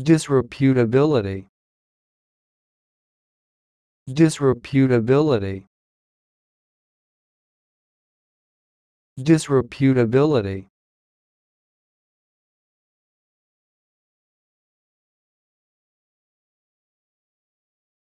disreputability disreputability disreputability